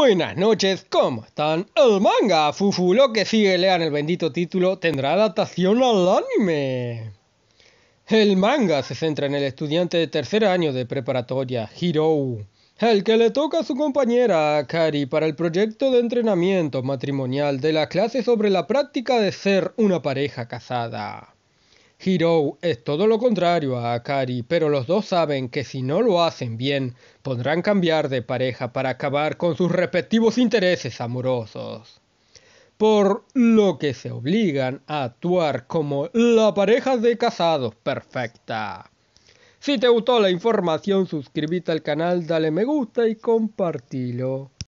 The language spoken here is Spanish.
Buenas noches, ¿cómo están? El manga Fufu, lo que sigue lean el bendito título, tendrá adaptación al anime. El manga se centra en el estudiante de tercer año de preparatoria, Hiro, el que le toca a su compañera Kari, para el proyecto de entrenamiento matrimonial de la clase sobre la práctica de ser una pareja casada. Hiro es todo lo contrario a Akari, pero los dos saben que si no lo hacen bien, podrán cambiar de pareja para acabar con sus respectivos intereses amorosos. Por lo que se obligan a actuar como la pareja de casados perfecta. Si te gustó la información, suscríbete al canal, dale me gusta y compartilo.